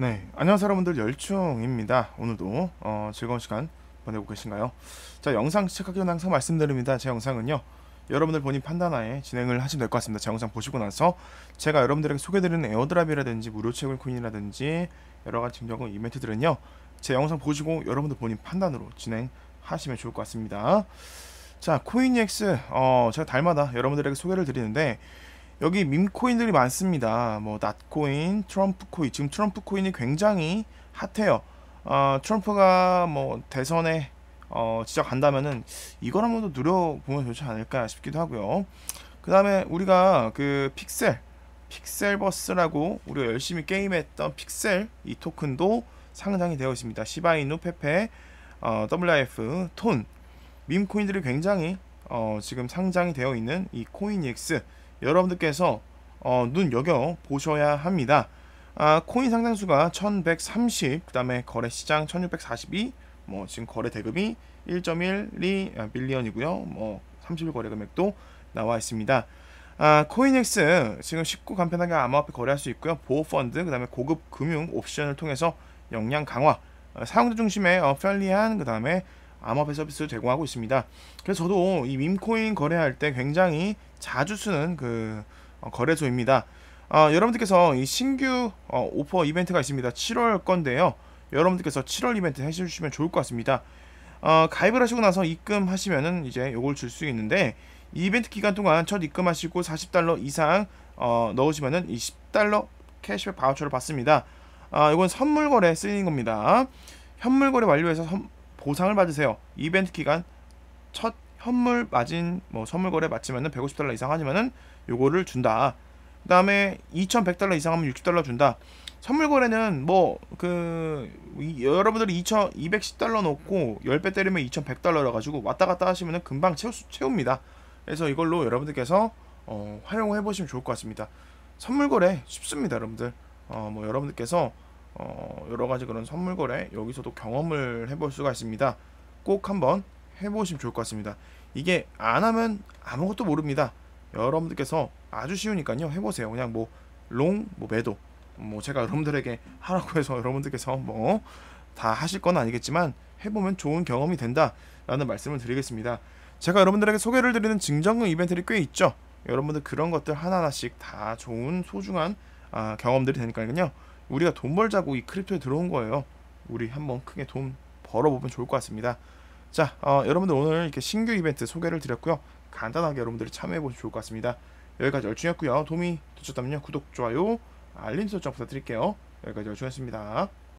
네, 안녕하세요 여러분들 열충입니다. 오늘도 어, 즐거운 시간 보내고 계신가요? 자, 영상 시작하기 전에 항상 말씀드립니다. 제 영상은요. 여러분들 본인 판단하에 진행을 하시면 될 것 같습니다. 제 영상 보시고 나서 제가 여러분들에게 소개드리는 에어드랍이라든지 무료채굴 코인이라든지 여러가지 증정금 이벤트들은요. 제 영상 보시고 여러분들 본인 판단으로 진행하시면 좋을 것 같습니다. 자, 코인엑스 어, 제가 달마다 여러분들에게 소개를 드리는데 여기 밈코인들이 많습니다. 뭐 낫코인, 트럼프 코인. 지금 트럼프 코인이 굉장히 핫해요. 어, 트럼프가 뭐 대선에 어, 진짜 간다면은 이걸 한번 더 누려보면 좋지 않을까 싶기도 하고요. 그 다음에 우리가 그 픽셀, 픽셀버스라고 우리가 열심히 게임했던 픽셀 이 토큰도 상장이 되어 있습니다. 시바이누, 페페, 어, WIF, 톤, 밈코인들이 굉장히 어, 지금 상장이 되어 있는 이 코인엑스 여러분들께서 어, 눈여겨 보셔야 합니다. 아, 코인 상당수가 1130, 그 다음에 거래시장 1642, 뭐 지금 거래 대금이 1.12 밀리언이고요. 뭐 30일 거래 금액도 나와 있습니다. 아, 코인엑스 지금 쉽고 간편하게 암호화폐 거래할 수 있고요. 보호펀드, 그 다음에 고급 금융 옵션을 통해서 역량 강화, 어, 사용자 중심의 어, 편리한, 그 다음에 암호화폐 서비스 제공하고 있습니다. 그래서 저도 이 밈코인 거래할 때 굉장히 자주 쓰는 그 어, 거래소입니다. 아, 여러분들께서 이 신규 어, 오퍼 이벤트가 있습니다. 7월 건데요. 여러분들께서 7월 이벤트 해주시면 좋을 것 같습니다. 어, 가입을 하시고 나서 입금하시면은 이제 요걸 줄 수 있는데 이벤트 기간 동안 첫 입금하시고 40달러 이상 어, 넣으시면은 이 10달러 캐시백 바우처를 받습니다. 아, 이건 선물 거래 쓰이는 겁니다. 현물 거래 완료해서 선, 보상을 받으세요. 이벤트 기간 첫 현물 마진 뭐 선물 거래 마치면은 150달러 이상 하지면은 요거를 준다. 그다음에 2,100달러 이상 하면 60달러 준다. 선물 거래는 뭐 그 여러분들이 2,000 210달러 넣고 10배 때리면 2,100달러라 가지고 왔다 갔다 하시면은 금방 채우, 채웁니다. 그래서 이걸로 여러분들께서 어, 활용해 보시면 좋을 것 같습니다. 선물 거래 쉽습니다, 여러분들. 어, 뭐 여러분들께서 어, 여러 가지 그런 선물 거래 여기서도 경험을 해볼 수가 있습니다. 꼭 한번 해보시면 좋을 것 같습니다. 이게 안 하면 아무것도 모릅니다. 여러분들께서 아주 쉬우니까요 해보세요. 그냥 뭐 롱, 뭐 매도, 뭐 제가 여러분들에게 하라고 해서 여러분들께서 뭐 다 하실 건 아니겠지만 해보면 좋은 경험이 된다라는 말씀을 드리겠습니다. 제가 여러분들에게 소개를 드리는 증정금 이벤트들이 꽤 있죠. 여러분들 그런 것들 하나하나씩 다 좋은 소중한 아, 경험들이 되니까요. 우리가 돈 벌자고 이 크립토에 들어온 거예요. 우리 한번 크게 돈 벌어보면 좋을 것 같습니다. 자, 어, 여러분들 오늘 이렇게 신규 이벤트 소개를 드렸고요. 간단하게 여러분들이 참여해보시면 좋을 것 같습니다. 여기까지 열중이었고요. 도움이 되셨다면 구독, 좋아요, 알림 설정 부탁드릴게요. 여기까지 열중이었습니다.